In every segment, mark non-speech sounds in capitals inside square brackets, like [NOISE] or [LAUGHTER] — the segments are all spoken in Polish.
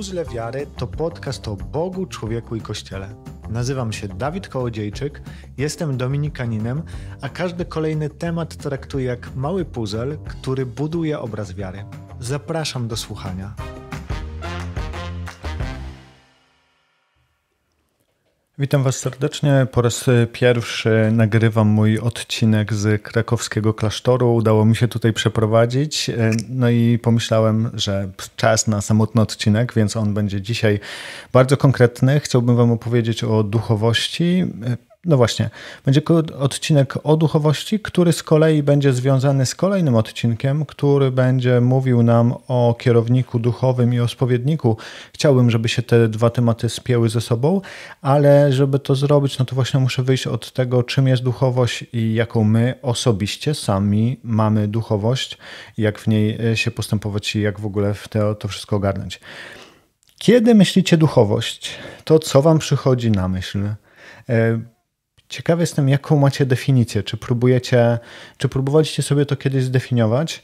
Puzzle Wiary to podcast o Bogu, człowieku i Kościele. Nazywam się Dawid Kołodziejczyk, jestem dominikaninem, a każdy kolejny temat traktuję jak mały puzzle, który buduje obraz wiary. Zapraszam do słuchania. Witam Was serdecznie. Po raz pierwszy nagrywam mój odcinek z krakowskiego klasztoru. Udało mi się tutaj przeprowadzić. No i pomyślałem, że czas na samotny odcinek, więc on będzie dzisiaj bardzo konkretny. Chciałbym Wam opowiedzieć o duchowości, no właśnie, będzie odcinek o duchowości, który z kolei będzie związany z kolejnym odcinkiem, który będzie mówił nam o kierowniku duchowym i o spowiedniku. Chciałbym, żeby się te dwa tematy spięły ze sobą, ale żeby to zrobić, no to właśnie muszę wyjść od tego, czym jest duchowość i jaką my osobiście sami mamy duchowość, jak w niej e, się postępować i jak w ogóle w to, to wszystko ogarnąć. Kiedy myślicie duchowość, to co wam przychodzi na myśl? E, Ciekawy jestem, jaką macie definicję. Czy próbujecie, czy próbowaliście sobie to kiedyś zdefiniować?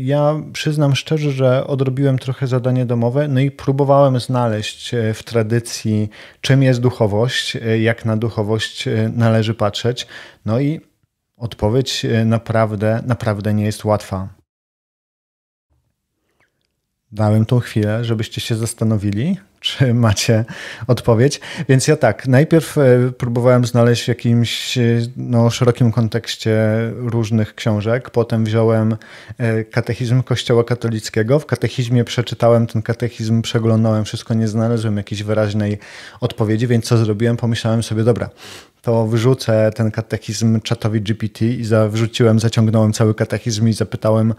Ja przyznam szczerze, że odrobiłem trochę zadanie domowe, no i próbowałem znaleźć e, w tradycji, czym jest duchowość, e, jak na duchowość e, należy patrzeć. No i odpowiedź naprawdę, naprawdę nie jest łatwa. Dałem tą chwilę, żebyście się zastanowili, czy macie odpowiedź? Więc ja tak, najpierw e, próbowałem znaleźć w jakimś e, no, szerokim kontekście różnych książek. Potem wziąłem e, katechizm Kościoła katolickiego. W katechizmie przeczytałem ten katechizm, przeglądałem wszystko, nie znalazłem jakiejś wyraźnej odpowiedzi, więc co zrobiłem? Pomyślałem sobie, dobra, to wyrzucę ten katechizm czatowi GPT i zawrzuciłem, zaciągnąłem cały katechizm i zapytałem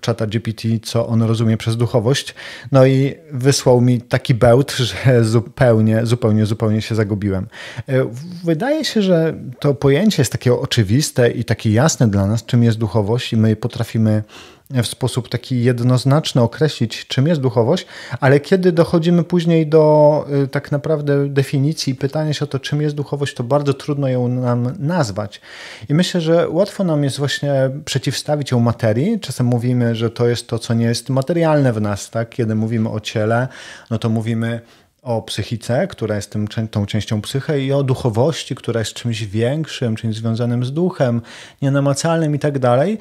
czata GPT, co on rozumie przez duchowość. No i wysłał mi taki bełt, że zupełnie, zupełnie, zupełnie się zagubiłem. E, wydaje się, że to pojęcie jest takie oczywiste i takie jasne dla nas, czym jest duchowość i my potrafimy w sposób taki jednoznaczny określić, czym jest duchowość, ale kiedy dochodzimy później do y, tak naprawdę definicji i pytania się o to, czym jest duchowość, to bardzo trudno ją nam nazwać. I myślę, że łatwo nam jest właśnie przeciwstawić ją materii. Czasem mówimy, że to jest to, co nie jest materialne w nas, tak? Kiedy mówimy o ciele, no to mówimy o psychice, która jest tym, tą częścią psychy i o duchowości, która jest czymś większym, czymś związanym z duchem, nienamacalnym i tak dalej.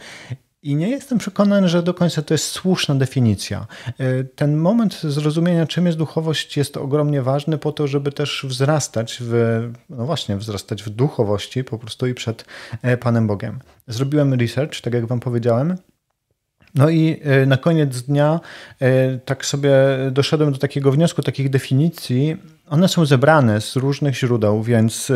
I nie jestem przekonany, że do końca to jest słuszna definicja. E, ten moment zrozumienia, czym jest duchowość, jest ogromnie ważny po to, żeby też wzrastać w, no właśnie, wzrastać w duchowości po prostu i przed e, Panem Bogiem. Zrobiłem research, tak jak Wam powiedziałem. No i e, na koniec dnia tak sobie doszedłem do takiego wniosku, takich definicji. One są zebrane z różnych źródeł, więc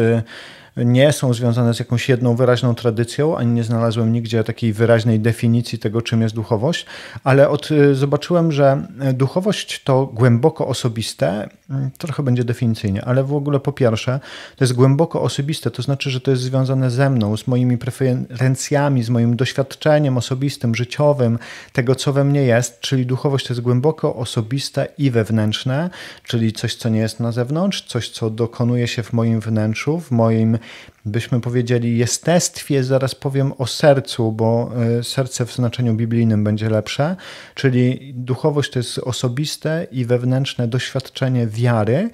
nie są związane z jakąś jedną wyraźną tradycją, ani nie znalazłem nigdzie takiej wyraźnej definicji tego, czym jest duchowość, ale od, y, zobaczyłem, że y, duchowość to głęboko osobiste, mm, trochę będzie definicyjnie, ale w ogóle po pierwsze, to jest głęboko osobiste, to znaczy, że to jest związane ze mną, z moimi preferencjami, z moim doświadczeniem osobistym, życiowym, tego, co we mnie jest, czyli duchowość to jest głęboko osobiste i wewnętrzne, czyli coś, co nie jest na zewnątrz, coś, co dokonuje się w moim wnętrzu, w moim byśmy powiedzieli jestestwie, zaraz powiem o sercu, bo e, serce w znaczeniu biblijnym będzie lepsze, czyli duchowość to jest osobiste i wewnętrzne doświadczenie wiary,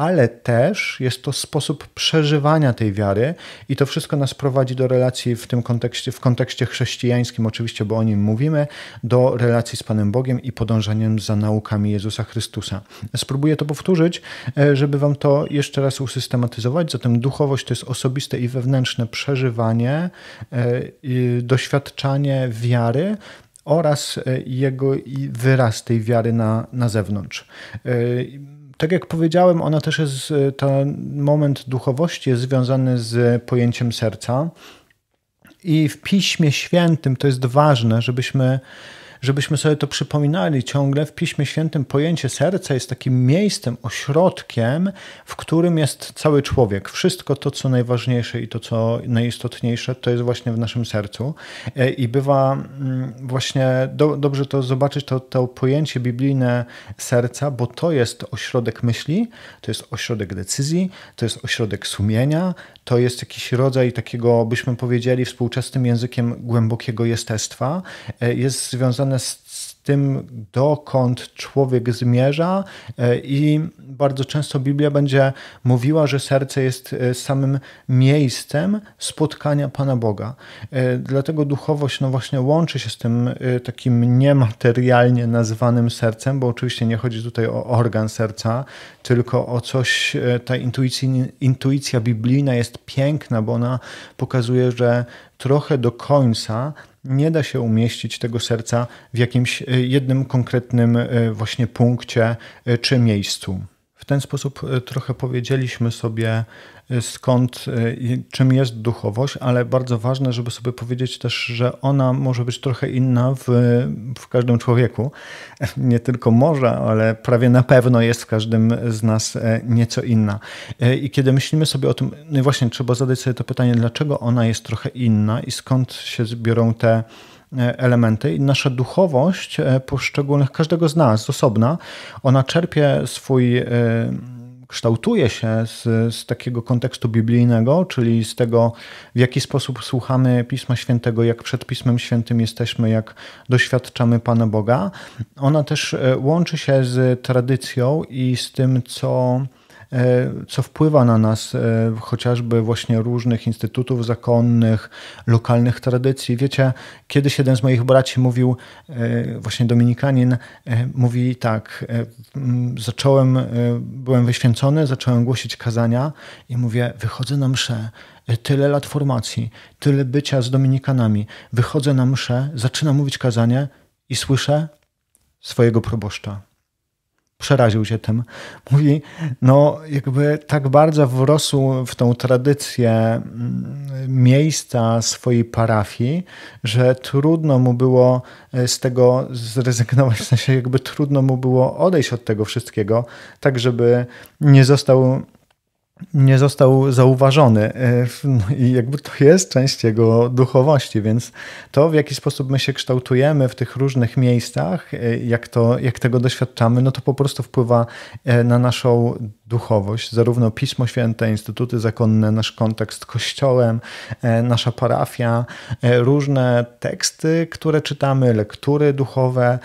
ale też jest to sposób przeżywania tej wiary i to wszystko nas prowadzi do relacji w tym kontekście, w kontekście chrześcijańskim oczywiście, bo o nim mówimy, do relacji z Panem Bogiem i podążaniem za naukami Jezusa Chrystusa. Spróbuję to powtórzyć, e, żeby Wam to jeszcze raz usystematyzować. Zatem duchowość to jest osobiste i wewnętrzne przeżywanie, e, doświadczanie wiary, oraz e, jego wyraz tej wiary na, na zewnątrz. Tak jak powiedziałem, ona też jest, e, ten moment duchowości jest związany z pojęciem serca. I w Piśmie Świętym to jest ważne, żebyśmy żebyśmy sobie to przypominali ciągle. W Piśmie Świętym pojęcie serca jest takim miejscem, ośrodkiem, w którym jest cały człowiek. Wszystko to, co najważniejsze i to, co najistotniejsze, to jest właśnie w naszym sercu. E, I bywa mm, właśnie do, dobrze to zobaczyć, to, to pojęcie biblijne serca, bo to jest ośrodek myśli, to jest ośrodek decyzji, to jest ośrodek sumienia, to jest jakiś rodzaj takiego, byśmy powiedzieli współczesnym językiem głębokiego jestestwa. E, jest związane z z tym, dokąd człowiek zmierza, e, i bardzo często Biblia będzie mówiła, że serce jest e, samym miejscem spotkania Pana Boga. E, dlatego duchowość, no właśnie, łączy się z tym takim niematerialnie nazwanym sercem, bo oczywiście nie chodzi tutaj o organ serca, tylko o coś, ta intuicja, intuicja biblijna jest piękna, bo ona pokazuje, że trochę do końca nie da się umieścić tego serca w jakimś e, jednym konkretnym e, właśnie punkcie e, czy miejscu. W ten sposób e, trochę powiedzieliśmy sobie, e, skąd, e, czym jest duchowość, ale bardzo ważne, żeby sobie powiedzieć też, że ona może być trochę inna w, w każdym człowieku. [LAUGHS] Nie tylko może, ale prawie na pewno jest w każdym z nas nieco inna. I kiedy myślimy sobie o tym, no właśnie, trzeba zadać sobie to pytanie, dlaczego ona jest trochę inna i skąd się biorą te E, elementy i nasza duchowość e, poszczególnych, każdego z nas osobna, ona czerpie swój e, kształtuje się z, z takiego kontekstu biblijnego, czyli z tego, w jaki sposób słuchamy Pisma Świętego, jak przed Pismem Świętym jesteśmy, jak doświadczamy Pana Boga. Ona też łączy się z tradycją i z tym, co E, co wpływa na nas e, chociażby właśnie różnych instytutów zakonnych, lokalnych tradycji. Wiecie, kiedyś jeden z moich braci mówił, e, właśnie dominikanin, mówi tak, zacząłem, byłem wyświęcony, zacząłem głosić kazania i mówię, wychodzę na mszę, tyle lat formacji, tyle bycia z dominikanami, wychodzę na mszę, zaczynam mówić kazanie i słyszę swojego proboszcza przeraził się tym. Mówi, no jakby tak bardzo wrosł w tą tradycję mm, miejsca swojej parafii, że trudno mu było e, z tego zrezygnować, w sensie jakby trudno mu było odejść od tego wszystkiego, tak żeby nie został nie został zauważony. E, no I jakby to jest część jego duchowości, więc to, w jaki sposób my się kształtujemy w tych różnych miejscach, e, jak, to, jak tego doświadczamy, no to po prostu wpływa e, na naszą duchowość. Zarówno Pismo Święte, instytuty zakonne, nasz kontekst kościołem, nasza parafia, różne teksty, które czytamy, lektury duchowe,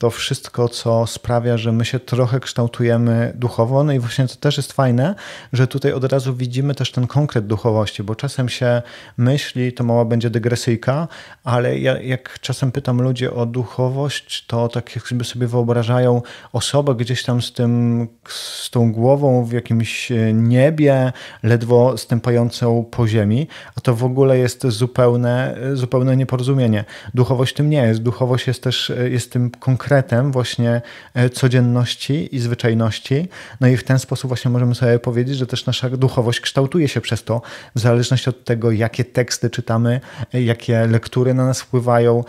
to wszystko, co sprawia, że my się trochę kształtujemy duchowo. No i właśnie to też jest fajne, że tutaj od razu widzimy też ten konkret duchowości, bo czasem się myśli, to mała będzie dygresyjka, ale ja, jak czasem pytam ludzi o duchowość, to tak jakby sobie wyobrażają osobę gdzieś tam z tym, z tą głową w jakimś e, niebie, ledwo stępującą po ziemi, a to w ogóle jest zupełne, e, zupełne nieporozumienie. Duchowość tym nie jest. Duchowość jest też, e, jest tym konkretnym sekretem właśnie e, codzienności i zwyczajności. No i w ten sposób właśnie możemy sobie powiedzieć, że też nasza duchowość kształtuje się przez to, w zależności od tego, jakie teksty czytamy, e, jakie lektury na nas wpływają,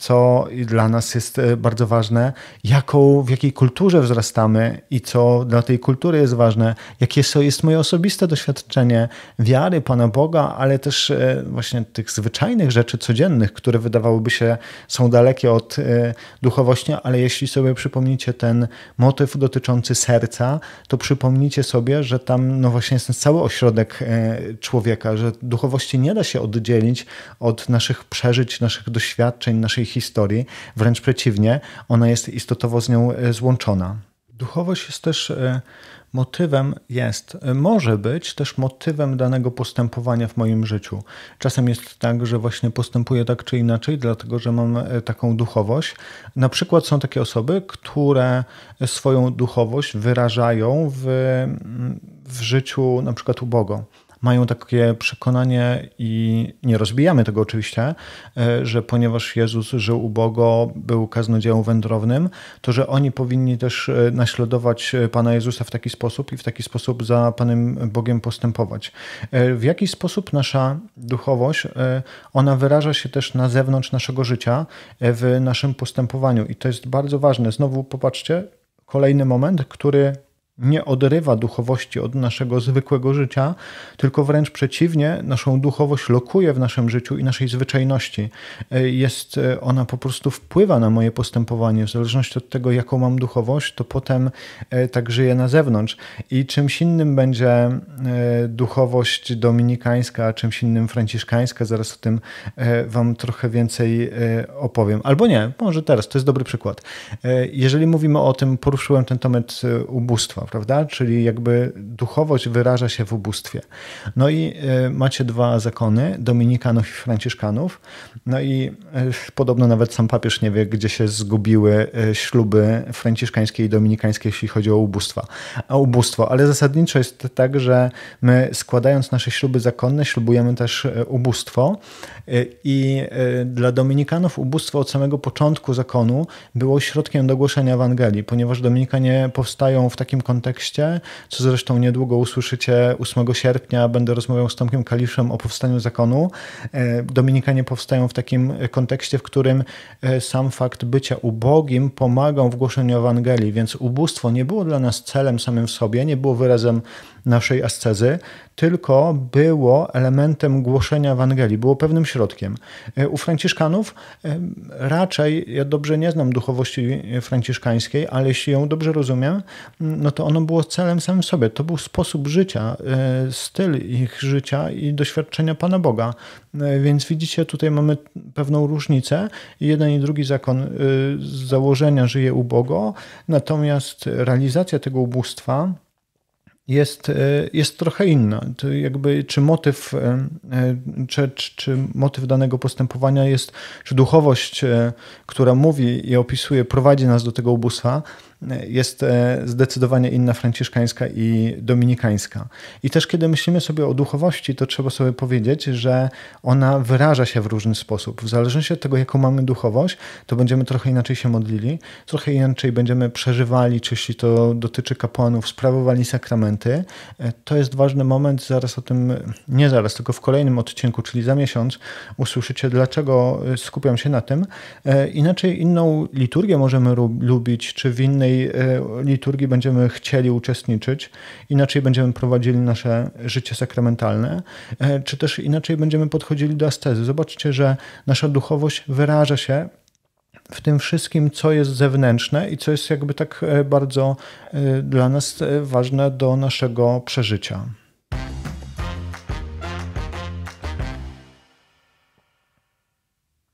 co dla nas jest e, bardzo ważne, jaką, w jakiej kulturze wzrastamy i co dla tej kultury jest ważne, jakie jest moje osobiste doświadczenie wiary, Pana Boga, ale też e, właśnie tych zwyczajnych rzeczy codziennych, które wydawałoby się są dalekie od e, duchowości, ale jeśli sobie przypomnicie ten motyw dotyczący serca, to przypomnijcie sobie, że tam no właśnie jest ten cały ośrodek człowieka, że duchowości nie da się oddzielić od naszych przeżyć, naszych doświadczeń, naszej historii, wręcz przeciwnie, ona jest istotowo z nią e, złączona. Duchowość jest też e, motywem, jest, e, może być też motywem danego postępowania w moim życiu. Czasem jest tak, że właśnie postępuję tak czy inaczej, dlatego że mam taką duchowość. Na przykład są takie osoby, które swoją duchowość wyrażają w, mm, w życiu na przykład ubogo mają takie przekonanie i nie rozbijamy tego oczywiście, e, że ponieważ Jezus żył ubogo, był kaznodzieją wędrownym, to że oni powinni też e, naśladować e, Pana Jezusa w taki sposób i w taki sposób za Panem Bogiem postępować. W jaki sposób nasza duchowość, ona wyraża się też na zewnątrz naszego życia, w naszym postępowaniu i to jest bardzo ważne. Znowu popatrzcie, kolejny moment, który nie odrywa duchowości od naszego zwykłego życia, tylko wręcz przeciwnie, naszą duchowość lokuje w naszym życiu i naszej zwyczajności. Y, jest y, ona po prostu wpływa na moje postępowanie. W zależności od tego, jaką mam duchowość, to potem y, tak żyję na zewnątrz. I czymś innym będzie duchowość dominikańska, a czymś innym franciszkańska. Zaraz o tym Wam trochę więcej opowiem. Albo nie, może teraz, to jest dobry przykład. Jeżeli mówimy o tym, poruszyłem ten temat ubóstwa prawda? Czyli jakby duchowość wyraża się w ubóstwie. No i e, macie dwa zakony, dominikanów i franciszkanów. No i e, podobno nawet sam papież nie wie, gdzie się zgubiły e, śluby franciszkańskie i dominikańskie, jeśli chodzi o ubóstwa. A ubóstwo, ale zasadniczo jest tak, że my składając nasze śluby zakonne, ślubujemy też ubóstwo i dla dominikanów ubóstwo od samego początku zakonu było środkiem do głoszenia Ewangelii, ponieważ dominikanie powstają w takim kontekście, co zresztą niedługo usłyszycie 8 sierpnia. Będę rozmawiał z Tomkiem Kaliszem o powstaniu zakonu. E, Dominikanie powstają w takim kontekście, w którym e, sam fakt bycia ubogim pomagał w głoszeniu Ewangelii, więc ubóstwo nie było dla nas celem samym w sobie, nie było wyrazem naszej ascezy, tylko było elementem głoszenia Ewangelii, było pewnym środkiem. E, u Franciszkanów e, raczej, ja dobrze nie znam duchowości franciszkańskiej, ale jeśli ją dobrze rozumiem, mm, no to ono było celem samym sobie. To był sposób życia, e, styl ich życia i doświadczenia Pana Boga. Więc widzicie, tutaj mamy pewną różnicę. Jeden i drugi zakon z założenia żyje ubogo, natomiast realizacja tego ubóstwa, jest, e, jest trochę inna. To jakby, czy, motyw, e, e, czy, czy, czy motyw danego postępowania jest, czy duchowość, która mówi i opisuje, prowadzi nas do tego ubóstwa, jest e, zdecydowanie inna franciszkańska i dominikańska. I też kiedy myślimy sobie o duchowości, to trzeba sobie powiedzieć, że ona wyraża się w różny sposób. W zależności od tego, jaką mamy duchowość, to będziemy trochę inaczej się modlili, trochę inaczej będziemy przeżywali, czy jeśli to dotyczy kapłanów, sprawowali sakramenty. E, to jest ważny moment, zaraz o tym, nie zaraz, tylko w kolejnym odcinku, czyli za miesiąc, usłyszycie, dlaczego e, skupiam się na tym. Inaczej inną liturgię możemy lubić, czy w innej tej e, liturgii będziemy chcieli uczestniczyć, inaczej będziemy prowadzili nasze życie sakramentalne, e, czy też inaczej będziemy podchodzili do astezy. Zobaczcie, że nasza duchowość wyraża się w tym wszystkim, co jest zewnętrzne i co jest jakby tak e, bardzo dla nas ważne do naszego przeżycia.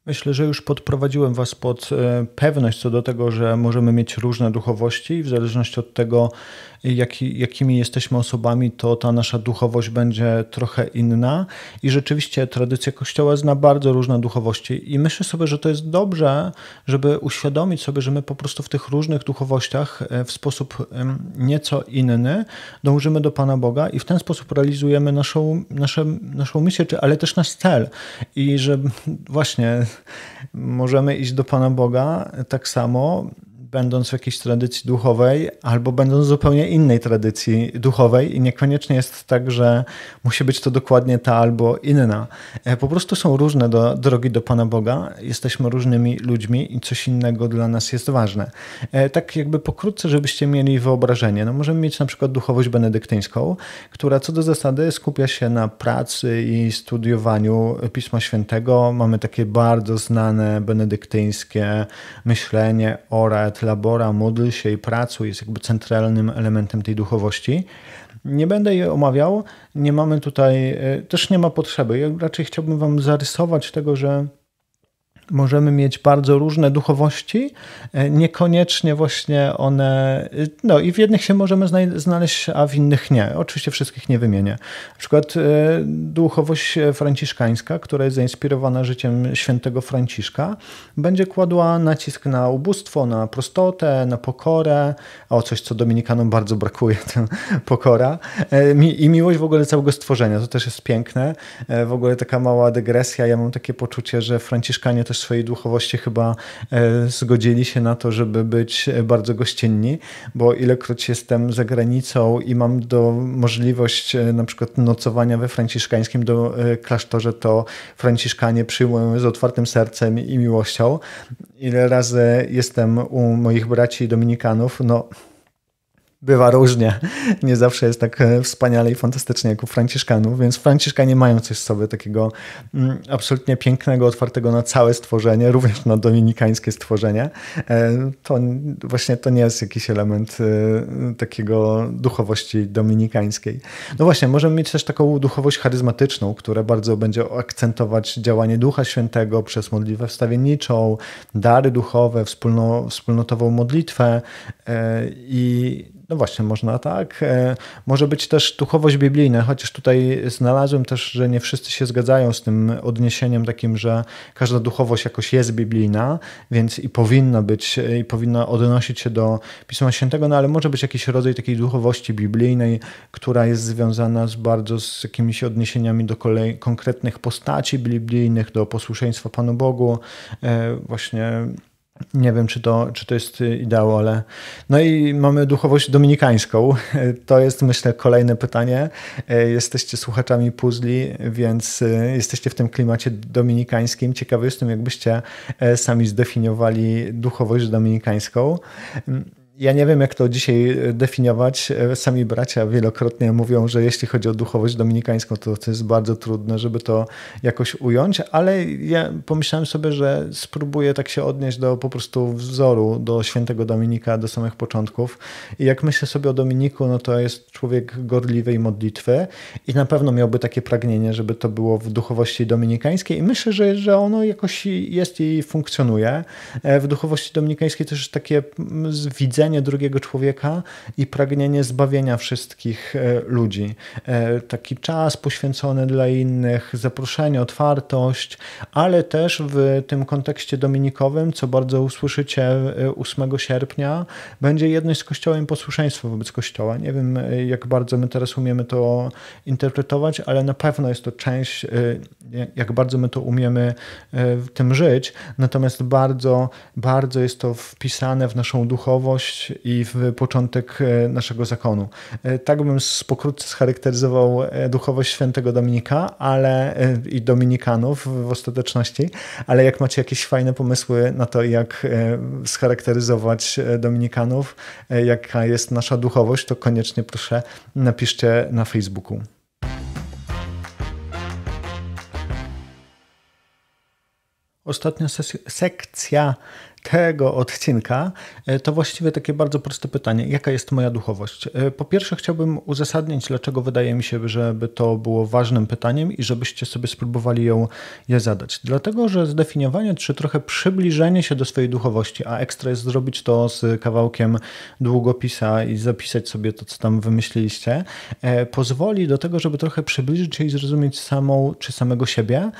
Myślę, że już podprowadziłem Was pod e, pewność co do tego, że możemy mieć różne duchowości i w zależności od tego, jaki, jakimi jesteśmy osobami, to ta nasza duchowość będzie trochę inna. I rzeczywiście tradycja Kościoła zna bardzo różne duchowości. I myślę sobie, że to jest dobrze, żeby uświadomić sobie, że my po prostu w tych różnych duchowościach e, w sposób nieco inny dążymy do Pana Boga i w ten sposób realizujemy naszą, nasze, naszą misję, ale też nasz cel. I że właśnie możemy iść do Pana Boga tak samo będąc w jakiejś tradycji duchowej, albo będąc w zupełnie innej tradycji duchowej, i niekoniecznie jest tak, że musi być to dokładnie ta albo inna. E, po prostu są różne do, drogi do Pana Boga, jesteśmy różnymi ludźmi i coś innego dla nas jest ważne. E, tak jakby pokrótce, żebyście mieli wyobrażenie. No możemy mieć na przykład duchowość benedyktyńską, która co do zasady skupia się na pracy i studiowaniu Pisma Świętego. Mamy takie bardzo znane benedyktyńskie myślenie, oret, Labora, módl się i pracuj jest jakby centralnym elementem tej duchowości. Nie będę jej omawiał, nie mamy tutaj, e, też nie ma potrzeby. Ja raczej chciałbym Wam zarysować tego, że możemy mieć bardzo różne duchowości, e, niekoniecznie właśnie one, y, no i w jednych się możemy znaleźć, a w innych nie. Oczywiście wszystkich nie wymienię. Na przykład e, duchowość e, franciszkańska, która jest zainspirowana życiem świętego Franciszka, będzie kładła nacisk na ubóstwo, na prostotę, na pokorę, a o coś, co Dominikanom bardzo brakuje, [LAUGHS] to pokora i miłość w ogóle całego stworzenia. To też jest piękne. W ogóle taka mała dygresja. Ja mam takie poczucie, że Franciszkanie to też swojej duchowości chyba e, zgodzili się na to, żeby być e, bardzo gościnni, bo ilekroć jestem za granicą i mam do możliwość e, na przykład nocowania we franciszkańskim do klasztorze, to franciszkanie przyjmują z otwartym sercem i miłością. Ile razy jestem u moich braci dominikanów, no bywa różnie. Nie zawsze jest tak e, wspaniale i fantastycznie jak u Franciszkanów, więc Franciszkanie mają coś w sobie takiego mm, absolutnie pięknego, otwartego na całe stworzenie, również na dominikańskie stworzenie. E, to właśnie to nie jest jakiś element e, takiego duchowości dominikańskiej. No właśnie, możemy mieć też taką duchowość charyzmatyczną, która bardzo będzie akcentować działanie Ducha Świętego przez modlitwę wstawienniczą, dary duchowe, wspólno, wspólnotową modlitwę i no właśnie, można tak. E, może być też duchowość biblijna, chociaż tutaj znalazłem też, że nie wszyscy się zgadzają z tym odniesieniem takim, że każda duchowość jakoś jest biblijna, więc i powinna być, e, i powinna odnosić się do Pisma Świętego, no ale może być jakiś rodzaj takiej duchowości biblijnej, która jest związana z bardzo z jakimiś odniesieniami do kolei, konkretnych postaci biblijnych, do posłuszeństwa Panu Bogu, e, właśnie nie wiem, czy to, czy to jest ideał, ale. No i mamy duchowość dominikańską. [LAUGHS] To jest, myślę, kolejne pytanie. Jesteście słuchaczami puzli, więc e, jesteście w tym klimacie dominikańskim. Ciekawy jestem, jakbyście e, sami zdefiniowali duchowość dominikańską. Ja nie wiem, jak to dzisiaj e, definiować. E, sami bracia wielokrotnie mówią, że jeśli chodzi o duchowość dominikańską, to, to jest bardzo trudne, żeby to jakoś ująć, ale ja pomyślałem sobie, że spróbuję tak się odnieść do po prostu wzoru, do świętego Dominika, do samych początków. I jak myślę sobie o Dominiku, no to jest człowiek gorliwej modlitwy i na pewno miałby takie pragnienie, żeby to było w duchowości dominikańskiej i myślę, że, że ono jakoś jest i funkcjonuje. E, w duchowości dominikańskiej też takie mm, widzenie, widzenie drugiego człowieka i pragnienie zbawienia wszystkich e, ludzi. E, taki czas poświęcony dla innych, zaproszenie, otwartość, ale też w tym kontekście dominikowym, co bardzo usłyszycie 8 e, sierpnia, będzie jedność z Kościołem posłuszeństwo wobec Kościoła. Nie wiem, jak bardzo my teraz umiemy to interpretować, ale na pewno jest to część, jak bardzo my to umiemy w tym żyć. Natomiast bardzo, bardzo jest to wpisane w naszą duchowość, i w początek e, naszego zakonu. E, tak bym pokrótce scharakteryzował e, duchowość świętego Dominika ale i Dominikanów w ostateczności, ale jak macie jakieś fajne pomysły na to, jak scharakteryzować Dominikanów, jaka jest nasza duchowość, to koniecznie proszę napiszcie na Facebooku. Ostatnia sekcja tego odcinka, e, to właściwie takie bardzo proste pytanie: jaka jest moja duchowość? E, po pierwsze, chciałbym uzasadnić, dlaczego wydaje mi się, żeby to było ważnym pytaniem i żebyście sobie spróbowali ją je zadać. Dlatego, że zdefiniowanie czy trochę przybliżenie się do swojej duchowości, a ekstra jest zrobić to z kawałkiem długopisa i zapisać sobie to, co tam wymyśliliście, e, pozwoli do tego, żeby trochę przybliżyć się i zrozumieć samą czy samego siebie.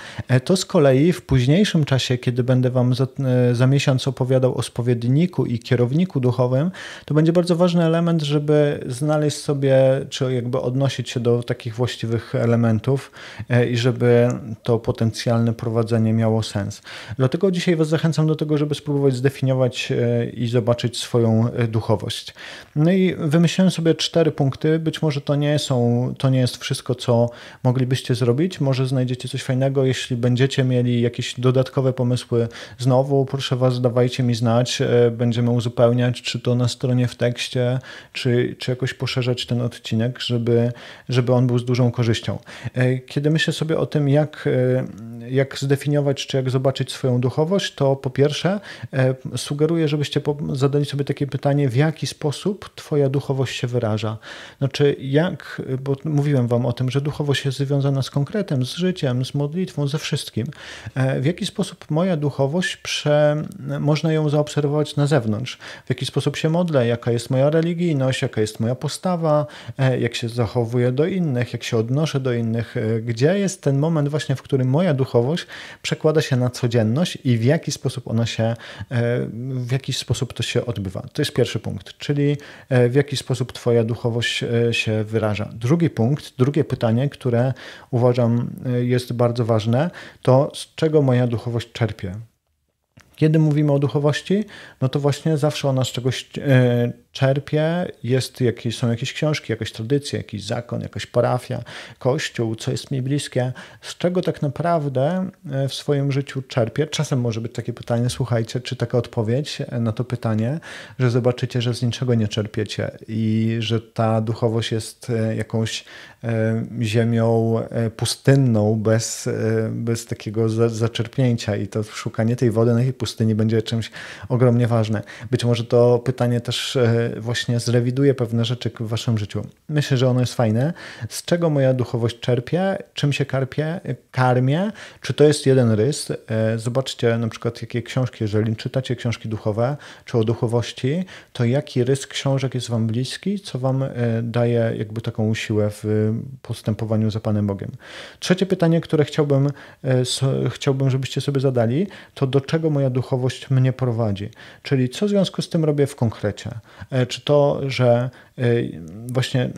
To z kolei w późniejszym czasie, kiedy będę Wam za, za miesiąc opowiadał o spowiedniku i kierowniku duchowym, to będzie bardzo ważny element, żeby znaleźć sobie, czy jakby odnosić się do takich właściwych elementów e, i żeby to potencjalne prowadzenie miało sens. Dlatego dzisiaj Was zachęcam do tego, żeby spróbować zdefiniować e, i zobaczyć swoją e, duchowość. No i wymyśliłem sobie cztery punkty. Być może to nie są, to nie jest wszystko, co moglibyście zrobić. Może znajdziecie coś fajnego. Jeśli będziecie mieli jakieś dodatkowe pomysły, znowu proszę Was, dawajcie dajcie mi znać, e, będziemy uzupełniać, czy to na stronie w tekście, czy, czy jakoś poszerzać ten odcinek, żeby, żeby on był z dużą korzyścią. E, kiedy myślę sobie o tym, jak, e, jak zdefiniować, czy jak zobaczyć swoją duchowość, to po pierwsze sugeruję, żebyście zadali sobie takie pytanie, w jaki sposób Twoja duchowość się wyraża. Znaczy, jak, bo mówiłem Wam o tym, że duchowość jest związana z konkretem, z życiem, z modlitwą, ze wszystkim. W jaki sposób moja duchowość prze, można ją zaobserwować na zewnątrz. W jaki sposób się modlę, jaka jest moja religijność, jaka jest moja postawa, e, jak się zachowuję do innych, jak się odnoszę do innych, e, gdzie jest ten moment właśnie, w którym moja duchowość przekłada się na codzienność i w jaki sposób ona się, e, w jaki sposób to się odbywa. To jest pierwszy punkt, czyli w jaki sposób twoja duchowość się wyraża. Drugi punkt, drugie pytanie, które uważam jest bardzo ważne, to z czego moja duchowość czerpie. Kiedy mówimy o duchowości, no to właśnie zawsze ona z czegoś e, czerpie, jest jakieś, są jakieś książki, jakieś tradycje, jakiś zakon, jakaś parafia, kościół, co jest mi bliskie, z czego tak naprawdę e, w swoim życiu czerpie. Czasem może być takie pytanie, słuchajcie, czy taka odpowiedź e, na to pytanie, że zobaczycie, że z niczego nie czerpiecie i że ta duchowość jest e, jakąś ziemią pustynną, bez, bez takiego zaczerpnięcia i to szukanie tej wody na tej pustyni będzie czymś ogromnie ważne. Być może to pytanie też właśnie zrewiduje pewne rzeczy w waszym życiu. Myślę, że ono jest fajne. Z czego moja duchowość czerpie? Czym się karpie, karmię? Czy to jest jeden rys? E, zobaczcie na przykład jakie książki, jeżeli czytacie książki duchowe czy o duchowości, to jaki rys książek jest wam bliski, co wam e, daje jakby taką siłę w postępowaniu za Panem Bogiem. Trzecie pytanie, które chciałbym, e, chciałbym żebyście sobie zadali, to do czego moja duchowość mnie prowadzi? Czyli co w związku z tym robię w konkrecie? E, czy to, że e, właśnie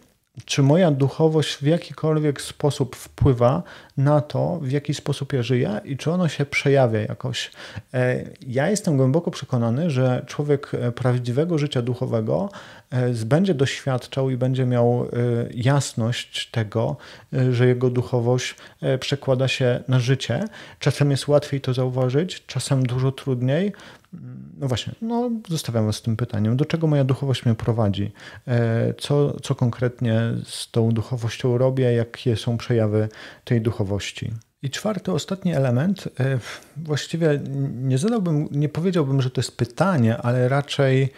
czy moja duchowość w jakikolwiek sposób wpływa na to, w jaki sposób ja żyję i czy ono się przejawia jakoś. E, ja jestem głęboko przekonany, że człowiek prawdziwego życia duchowego będzie doświadczał i będzie miał jasność tego, że jego duchowość przekłada się na życie. Czasem jest łatwiej to zauważyć, czasem dużo trudniej, no właśnie, no zostawiam Was z tym pytaniem. Do czego moja duchowość mnie prowadzi? E, co, co konkretnie z tą duchowością robię? Jakie są przejawy tej duchowości? I czwarty, ostatni element. E, właściwie nie zadałbym, nie powiedziałbym, że to jest pytanie, ale raczej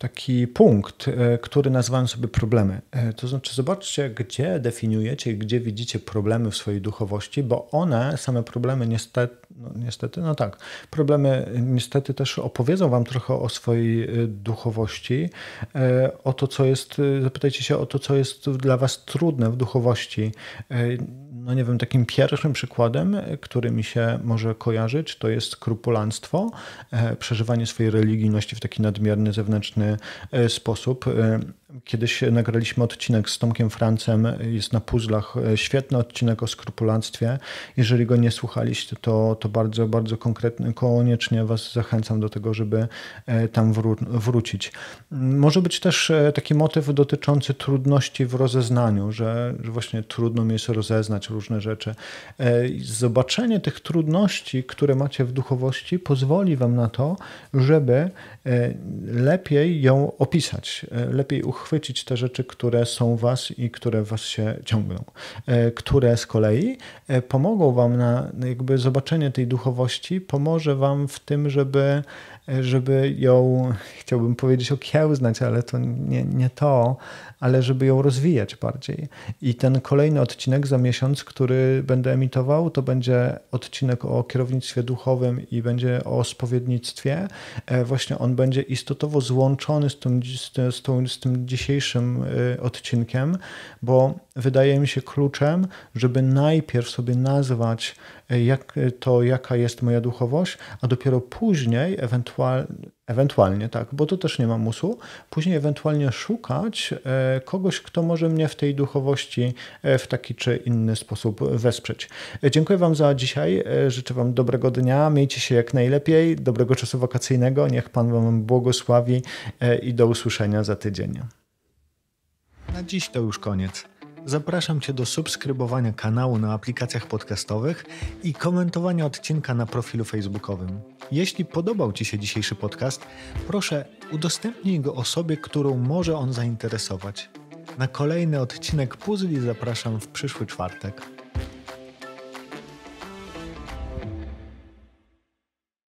taki punkt, e, który nazywam sobie problemy. E, to znaczy, zobaczcie, gdzie definiujecie, gdzie widzicie problemy w swojej duchowości, bo one, same problemy, niestety, no, niestety, no tak, problemy niestety też opowiedzą Wam trochę o swojej e, duchowości, o to, co jest, zapytajcie się o to, co jest dla Was trudne w duchowości no nie wiem, takim pierwszym przykładem, e, który mi się może kojarzyć, to jest skrupulanstwo, e, przeżywanie swojej religijności w taki nadmierny, zewnętrzny e, sposób. Kiedyś nagraliśmy odcinek z Tomkiem Francem, jest na puzzlach, świetny odcinek o skrupulactwie. Jeżeli go nie słuchaliście, to, to bardzo, bardzo konkretny, koniecznie Was zachęcam do tego, żeby e, tam wró wrócić. Może być też e, taki motyw dotyczący trudności w rozeznaniu, że, że właśnie trudno mi jest rozeznać różne rzeczy. E, zobaczenie tych trudności, które macie w duchowości, pozwoli Wam na to, żeby lepiej ją opisać, lepiej uchwycić chwycić te rzeczy, które są Was i które Was się ciągną, e, które z kolei e, pomogą Wam na jakby zobaczenie tej duchowości, pomoże Wam w tym, żeby żeby ją, chciałbym powiedzieć, okiełznać, ale to nie, nie to, ale żeby ją rozwijać bardziej. I ten kolejny odcinek za miesiąc, który będę emitował, to będzie odcinek o kierownictwie duchowym i będzie o spowiednictwie. E, właśnie on będzie istotowo złączony z tym, z tym z tym dzisiejszym e, odcinkiem, bo wydaje mi się kluczem, żeby najpierw sobie nazwać, jak to jaka jest moja duchowość, a dopiero później ewentual, ewentualnie, tak, bo to też nie mam musu, później ewentualnie szukać e, kogoś, kto może mnie w tej duchowości e, w taki czy inny sposób wesprzeć. E, dziękuję Wam za dzisiaj, życzę Wam dobrego dnia, miejcie się jak najlepiej, dobrego czasu wakacyjnego, niech Pan Wam błogosławi i do usłyszenia za tydzień. Na dziś to już koniec. Zapraszam Cię do subskrybowania kanału na aplikacjach podcastowych i komentowania odcinka na profilu facebookowym. Jeśli podobał Ci się dzisiejszy podcast, proszę udostępnij go osobie, którą może on zainteresować. Na kolejny odcinek Puzli zapraszam w przyszły czwartek.